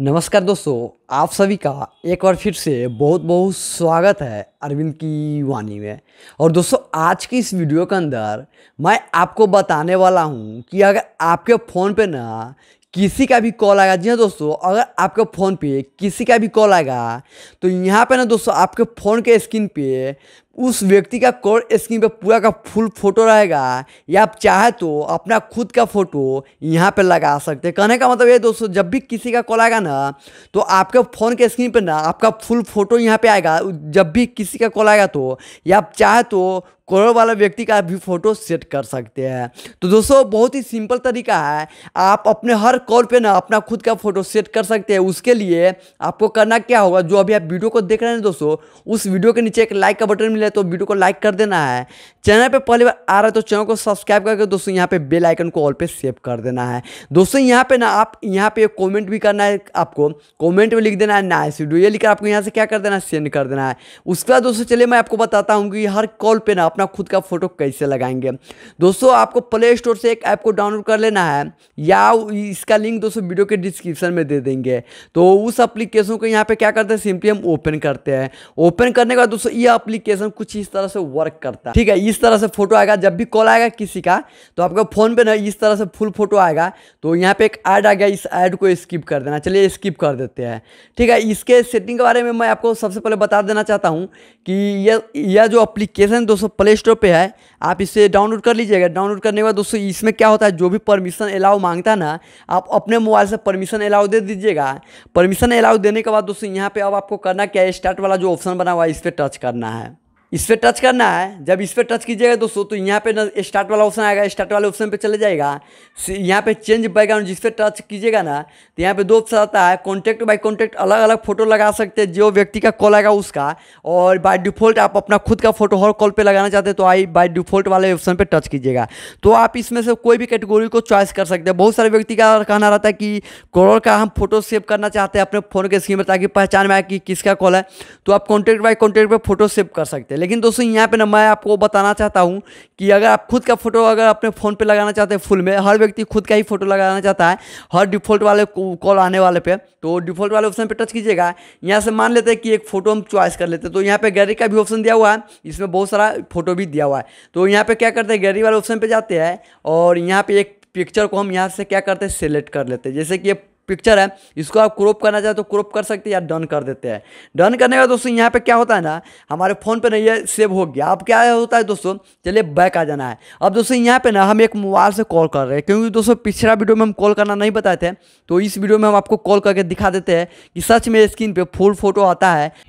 नमस्कार दोस्तों आप सभी का एक बार फिर से बहुत बहुत स्वागत है अरविंद की वाणी में और दोस्तों आज की इस वीडियो के अंदर मैं आपको बताने वाला हूं कि अगर आपके फ़ोन पे ना किसी का भी कॉल आएगा जी हाँ दोस्तों अगर आपके फ़ोन पे किसी का भी कॉल आएगा तो यहाँ पे ना दोस्तों आपके फ़ोन के स्क्रीन पे उस व्यक्ति का कोड स्क्रीन पे पूरा का फुल फोटो रहेगा या आप चाहे तो अपना खुद का फोटो यहाँ पे लगा सकते हैं कहने का मतलब ये दोस्तों जब भी किसी का कॉल आएगा ना तो आपके फ़ोन के स्क्रीन पे ना आपका फुल फोटो यहाँ पे आएगा जब भी किसी का कॉल आएगा तो या आप चाहे तो कॉलर वाला व्यक्ति का भी फोटो सेट कर सकते हैं तो दोस्तों बहुत ही सिंपल तरीका है आप अपने हर कॉल पे ना अपना खुद का फोटो सेट कर सकते हैं उसके लिए आपको करना क्या होगा जो अभी आप वीडियो को देख रहे हैं दोस्तों उस वीडियो के नीचे एक लाइक का बटन मिले है तो वीडियो को लाइक कर देना है चैनल पे पहली बार आ रहा है तो चैनल को सब्सक्राइब करके दोस्तों यहाँ पे बेल आइकन को ऑल पे सेव कर देना है दोस्तों यहाँ पे ना आप यहाँ पे कमेंट भी करना है आपको कमेंट में लिख देना है नाइस वीडियो ये लिखकर आपको यहाँ से क्या कर देना है सेंड कर देना है उसके बाद दोस्तों चलिए मैं आपको बताता हूँ कि हर कॉल पर ना अपना खुद का फोटो कैसे लगाएंगे दोस्तों आपको प्ले स्टोर से एक ऐप को डाउनलोड कर लेना है या इसका लिंक दोस्तों वीडियो के डिस्क्रिप्शन में दे देंगे तो उस अप्लीकेशन को यहाँ पे क्या करते हैं सिंपली हम ओपन करते हैं ओपन करने के बाद दोस्तों ये अप्लीकेशन कुछ इस तरह से वर्क करता है ठीक है इस इस तरह से फोटो आएगा जब भी कॉल आएगा किसी का तो आपका फ़ोन पे ना इस तरह से फुल फोटो आएगा तो यहाँ पे एक ऐड आ गया इस ऐड को स्किप कर देना चलिए स्किप कर देते हैं ठीक है इसके सेटिंग के बारे में मैं आपको सबसे पहले बता देना चाहता हूँ कि यह यह जो अप्लीकेशन दोस्तों प्ले स्टोर पर है आप इसे डाउनलोड कर लीजिएगा डाउनलोड करने के बाद दोस्तों इसमें क्या होता है जो भी परमिशन अलाउ मांगता है ना आप अपने मोबाइल से परमिशन अलाउ दे दीजिएगा परमिशन अलाउ देने के बाद दोस्तों यहाँ पर अब आपको करना क्या है स्टार्ट वाला जो ऑप्शन बना हुआ है इस पर टच करना है इस पर टच करना है जब इस पर टच कीजिएगा दोस्तों तो यहाँ पे ना स्टार्ट वाला ऑप्शन आएगा स्टार्ट वाले ऑप्शन पे चले जाएगा यहाँ पे चेंज बैकग्राउंड जिस पर टच कीजिएगा ना तो यहाँ पे दो ऑप्शन आता है कॉन्टैक्ट बाय कॉन्टैक्ट अलग अलग फोटो लगा सकते हैं जो व्यक्ति का कॉल आएगा उसका और बाय डिफॉल्ट आप अपना खुद का फोटो हर कॉल पर लगाना चाहते हैं तो आई बाय डिफॉल्ट वाले ऑप्शन पर टच कीजिएगा तो आप इसमें से कोई भी कैटेगोरी को चॉइस कर सकते हैं बहुत सारे व्यक्ति का कहना रहता है कि कॉलर का हम फोटो सेव करना चाहते हैं अपने फ़ोन के स्क्रीन में ताकि पहचान में आए कि किसका कॉल है तो आप कॉन्टैक्ट बाई कॉन्टैक्ट पर फोटो सेव कर सकते हैं लेकिन दोस्तों यहाँ पे ना मैं आपको बताना चाहता हूँ कि अगर आप खुद का फोटो अगर अपने फ़ोन पे लगाना चाहते हैं फुल में हर व्यक्ति खुद का ही फोटो लगाना चाहता है हर डिफ़ॉल्ट वाले कॉल आने वाले पे तो डिफ़ॉल्ट वाले ऑप्शन पे टच कीजिएगा यहाँ से मान लेते हैं कि एक फ़ोटो हम चॉइस कर लेते हैं तो यहाँ पर गैरी का भी ऑप्शन दिया हुआ है इसमें बहुत सारा फोटो भी दिया हुआ है तो यहाँ पर क्या करते हैं गैरी वाले ऑप्शन पर जाते हैं और यहाँ पर एक पिक्चर को हम यहाँ से क्या करते हैं सेलेक्ट कर लेते हैं जैसे कि पिक्चर है इसको आप क्रोप करना चाहे तो क्रोप कर सकते हैं या डन कर देते हैं डन करने का दोस्तों यहाँ पे क्या होता है ना हमारे फ़ोन पे नहीं है सेव हो गया अब क्या होता है दोस्तों चलिए बैक आ जाना है अब दोस्तों यहाँ पे ना हम एक मोबाइल से कॉल कर रहे हैं क्योंकि दोस्तों पिछड़ा वीडियो में हम कॉल करना नहीं बताए थे तो इस वीडियो में हम आपको कॉल करके दिखा देते हैं कि सच में स्क्रीन पर फुल फोटो आता है